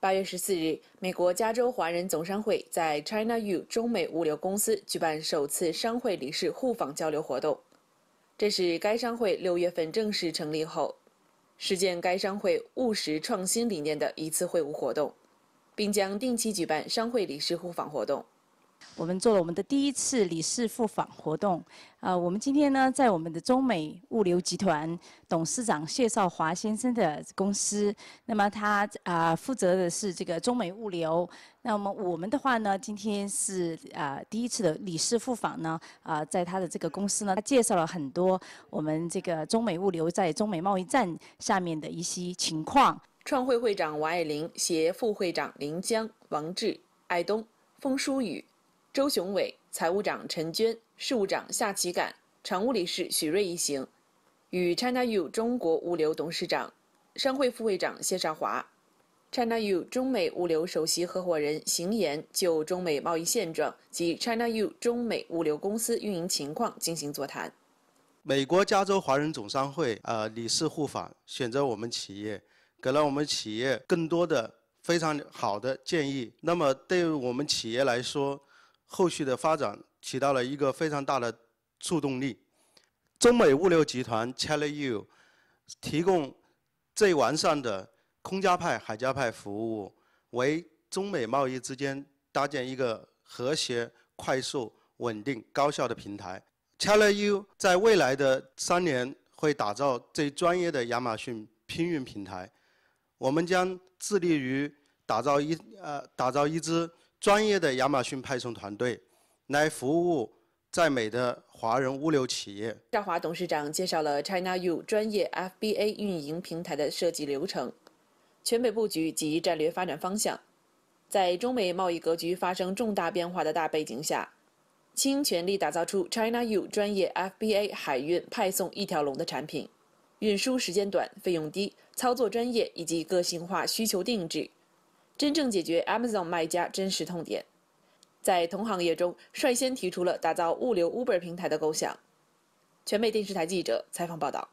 八月十四日，美国加州华人总商会在 China U 中美物流公司举办首次商会理事互访交流活动。这是该商会六月份正式成立后，实践该商会务实创新理念的一次会晤活动，并将定期举办商会理事互访活动。我们做了我们的第一次理事复访活动，啊，我们今天呢，在我们的中美物流集团董事长谢少华先生的公司，那么他啊负责的是这个中美物流，那么我们的话呢，今天是啊第一次的理事复访呢，啊，在他的这个公司呢，他介绍了很多我们这个中美物流在中美贸易战下面的一些情况。创会会长王爱玲，协副会长林江、王志、艾东、封书雨。周雄伟、财务长陈娟、事务长夏启感、常务理事许瑞一行，与 China U 中国物流董事长、商会副会长谢少华、China U 中美物流首席合伙人邢岩就中美贸易现状及 China U 中美物流公司运营情况进行座谈。美国加州华人总商会呃理事互访，选择我们企业，给了我们企业更多的非常好的建议。那么对于我们企业来说，后续的发展起到了一个非常大的触动力。中美物流集团 Challu 提供最完善的空家派、海家派服务，为中美贸易之间搭建一个和谐、快速、稳定、高效的平台。Challu 在未来的三年会打造最专业的亚马逊拼运平台，我们将致力于打造一呃打造一支。专业的亚马逊派送团队来服务在美的华人物流企业。赵华董事长介绍了 China U 专业 FBA 运营平台的设计流程、全美布局及战略发展方向。在中美贸易格局发生重大变化的大背景下，倾全力打造出 China U 专业 FBA 海运派送一条龙的产品，运输时间短、费用低、操作专业以及个性化需求定制。真正解决 Amazon 卖家真实痛点，在同行业中率先提出了打造物流 Uber 平台的构想。全美电视台记者采访报道。